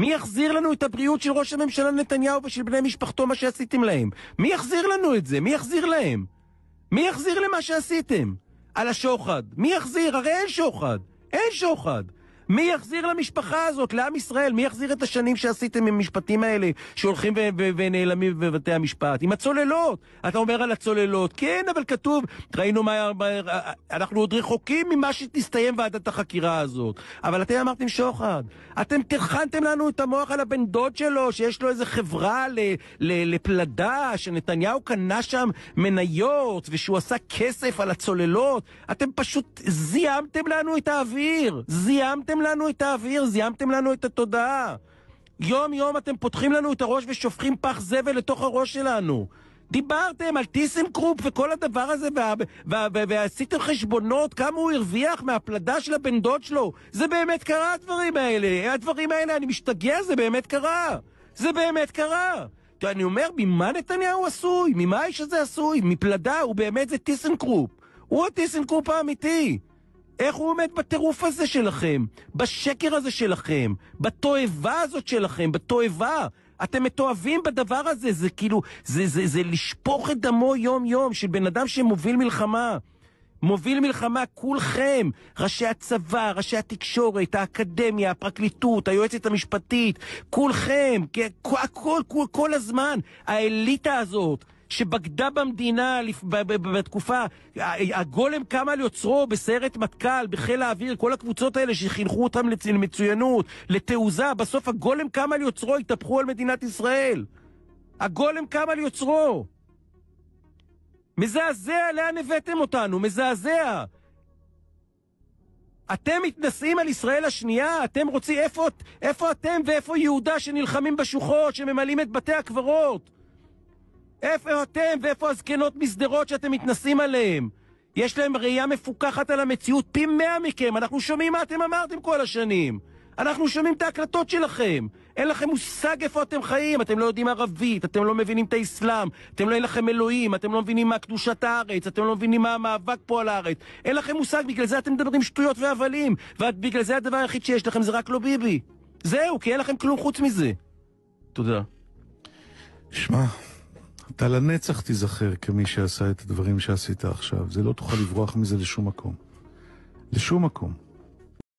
מי יחזיר לנו את הבריאות של ראש הממשלה נתניהו ושל בני משפחתו, מה שעשיתם להם? מי יחזיר לנו את זה? מי יחזיר להם? מי יחזיר למה שעשיתם? על השוחד. מי יחזיר? הרי אין שוחד. אין שוחד. מי יחזיר למשפחה הזאת, לעם ישראל? מי יחזיר את השנים שעשיתם עם המשפטים האלה, שהולכים ונעלמים בבתי המשפט? עם הצוללות. אתה אומר על הצוללות. כן, אבל כתוב, ראינו מה... אנחנו עוד רחוקים ממה שתסתיים ועדת החקירה הזאת. אבל אתם אמרתם שוחד. אתם טרחנתם לנו את המוח על הבן דוד שלו, שיש לו איזה חברה ל- ל- לפלדה, שנתניהו קנה שם מניות, ושהוא עשה כסף על הצוללות. אתם פשוט זיהמתם לנו את האוויר. זיהמתם זיהמתם לנו את האוויר, זיהמתם לנו את התודעה. יום-יום אתם פותחים לנו את הראש ושופכים פח זבל לתוך הראש שלנו. דיברתם על טיסנקרופ וכל הדבר הזה, וה, וה, וה, ועשיתם חשבונות כמה הוא הרוויח מהפלדה של הבן דוד שלו. זה באמת קרה הדברים האלה. הדברים האלה, אני משתגע, זה באמת קרה. זה באמת קרה. אני אומר, ממה נתניהו עשוי? ממה האיש הזה עשוי? מפלדה, הוא באמת זה טיסנקרופ. הוא הטיסנקרופ האמיתי. איך הוא עומד בטירוף הזה שלכם? בשקר הזה שלכם? בתועבה הזאת שלכם? בתועבה? אתם מתועבים בדבר הזה, זה כאילו, זה, זה, זה לשפוך את דמו יום-יום של בן אדם שמוביל מלחמה. מוביל מלחמה, כולכם, ראשי הצבא, ראשי התקשורת, האקדמיה, הפרקליטות, היועצת המשפטית, כולכם, כל, כל, כל, כל הזמן, האליטה הזאת. שבגדה במדינה בתקופה, הגולם קם על יוצרו בסיירת מטכ"ל, בחיל האוויר, כל הקבוצות האלה שחינכו אותם למצוינות, לתעוזה, בסוף הגולם קם על יוצרו, התהפכו על מדינת ישראל. הגולם קם על יוצרו. מזעזע, לאן הבאתם אותנו? מזעזע. אתם מתנשאים על ישראל השנייה? אתם רוצים... איפה, איפה אתם ואיפה יהודה שנלחמים בשוחות, שממלאים את בתי הקברות? איפה אתם ואיפה הזקנות משדרות שאתם מתנסים עליהם? יש להם ראייה מפוקחת על המציאות פי מאה מכם, אנחנו שומעים מה אתם אמרתם כל השנים. אנחנו שומעים את ההקלטות שלכם. אין לכם מושג איפה אתם חיים, אתם לא יודעים ערבית, אתם לא מבינים את האסלאם, אתם לא אין לכם אלוהים, אתם לא מבינים מה קדושת הארץ, אתם לא מבינים מה המאבק פה על הארץ. אין לכם מושג, בגלל זה אתם מדברים שטויות והבלים, ובגלל זה הדבר היחיד שיש לכם זה רק לא ביבי. זהו, כי אין לכם כלום חוץ מזה. תודה. שמע, אתה לנצח תיזכר כמי שעשה את הדברים שעשית עכשיו. זה לא תוכל לברוח מזה לשום מקום. לשום מקום.